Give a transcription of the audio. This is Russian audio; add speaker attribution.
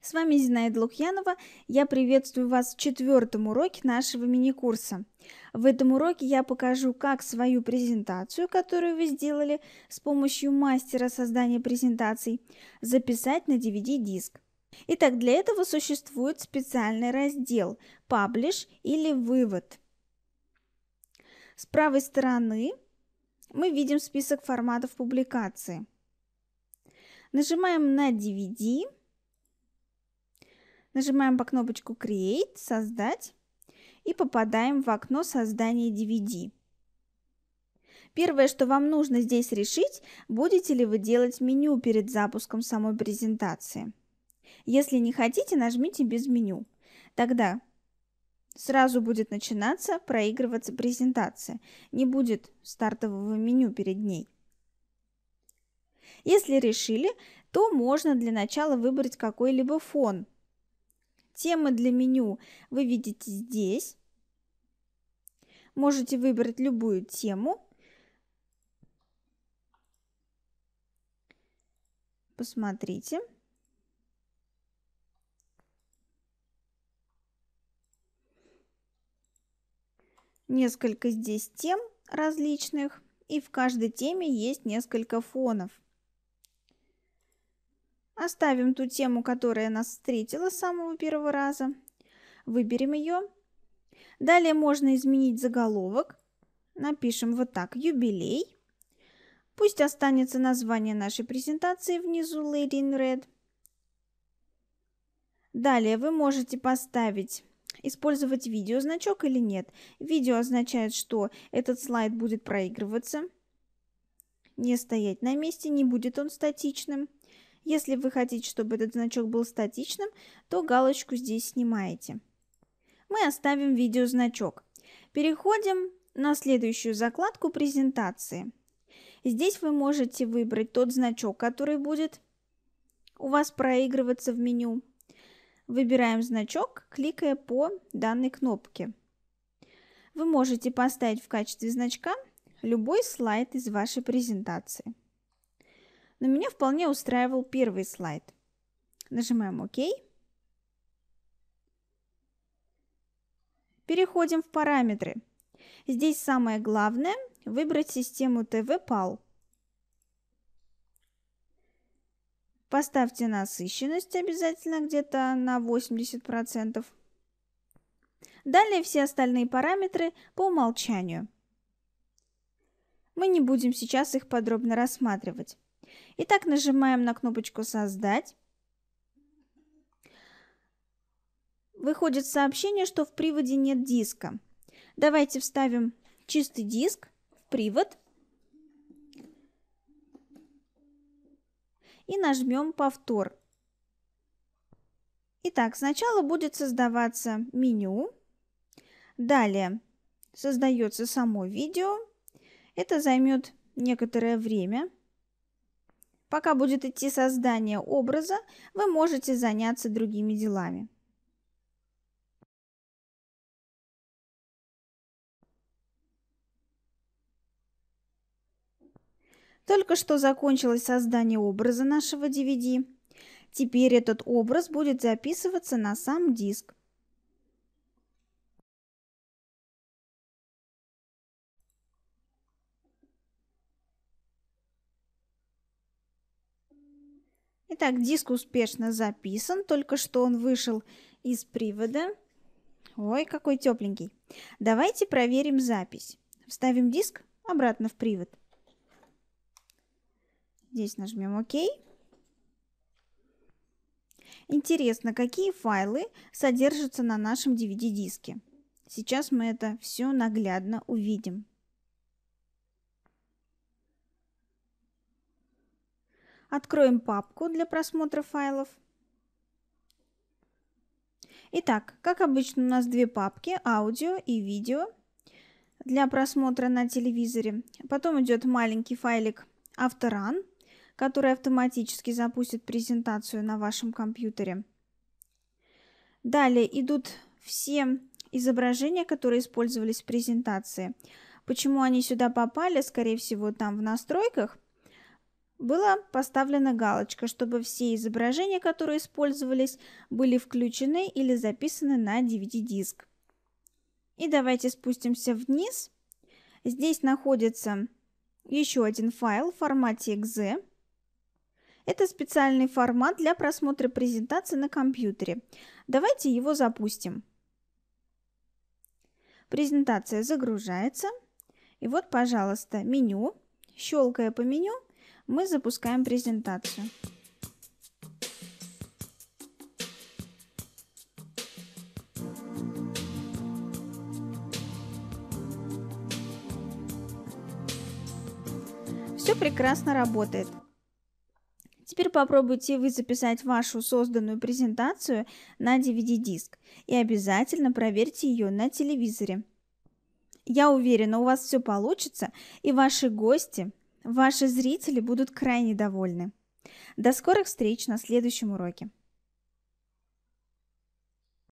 Speaker 1: С вами Зинаида Лукьянова. Я приветствую вас в четвертом уроке нашего мини-курса. В этом уроке я покажу, как свою презентацию, которую вы сделали с помощью мастера создания презентаций, записать на DVD-диск. Итак, для этого существует специальный раздел «Паблиш» или «Вывод». С правой стороны мы видим список форматов публикации. Нажимаем на DVD – Нажимаем по кнопочку Create, создать и попадаем в окно создания DVD. Первое, что вам нужно здесь решить, будете ли вы делать меню перед запуском самой презентации. Если не хотите, нажмите без меню. Тогда сразу будет начинаться проигрываться презентация. Не будет стартового меню перед ней. Если решили, то можно для начала выбрать какой-либо фон – Темы для меню вы видите здесь. Можете выбрать любую тему. Посмотрите. Несколько здесь тем различных, и в каждой теме есть несколько фонов. Оставим ту тему, которая нас встретила с самого первого раза. Выберем ее. Далее можно изменить заголовок. Напишем вот так «Юбилей». Пусть останется название нашей презентации внизу «Lady in Red». Далее вы можете поставить использовать видео значок или нет. Видео означает, что этот слайд будет проигрываться, не стоять на месте, не будет он статичным. Если вы хотите, чтобы этот значок был статичным, то галочку здесь снимаете. Мы оставим видеозначок. Переходим на следующую закладку презентации. Здесь вы можете выбрать тот значок, который будет у вас проигрываться в меню. Выбираем значок, кликая по данной кнопке. Вы можете поставить в качестве значка любой слайд из вашей презентации но меня вполне устраивал первый слайд. Нажимаем ОК. Переходим в параметры. Здесь самое главное – выбрать систему TV pal Поставьте насыщенность обязательно где-то на 80%. Далее все остальные параметры по умолчанию. Мы не будем сейчас их подробно рассматривать. Итак, нажимаем на кнопочку «Создать». Выходит сообщение, что в приводе нет диска. Давайте вставим чистый диск в привод и нажмем «Повтор». Итак, сначала будет создаваться меню, далее создается само видео. Это займет некоторое время – Пока будет идти создание образа, вы можете заняться другими делами. Только что закончилось создание образа нашего DVD. Теперь этот образ будет записываться на сам диск. Итак, диск успешно записан, только что он вышел из привода. Ой, какой тепленький. Давайте проверим запись. Вставим диск обратно в привод. Здесь нажмем ОК. Интересно, какие файлы содержатся на нашем DVD-диске. Сейчас мы это все наглядно увидим. Откроем папку для просмотра файлов. Итак, как обычно, у нас две папки – аудио и видео для просмотра на телевизоре. Потом идет маленький файлик «Авторан», который автоматически запустит презентацию на вашем компьютере. Далее идут все изображения, которые использовались в презентации. Почему они сюда попали? Скорее всего, там в настройках – была поставлена галочка, чтобы все изображения, которые использовались, были включены или записаны на DVD-диск. И давайте спустимся вниз. Здесь находится еще один файл в формате .exe. Это специальный формат для просмотра презентации на компьютере. Давайте его запустим. Презентация загружается. И вот, пожалуйста, меню. Щелкая по меню, мы запускаем презентацию. Все прекрасно работает. Теперь попробуйте вы записать вашу созданную презентацию на DVD-диск и обязательно проверьте ее на телевизоре. Я уверена, у вас все получится и ваши гости Ваши зрители будут крайне довольны. До скорых встреч на следующем уроке.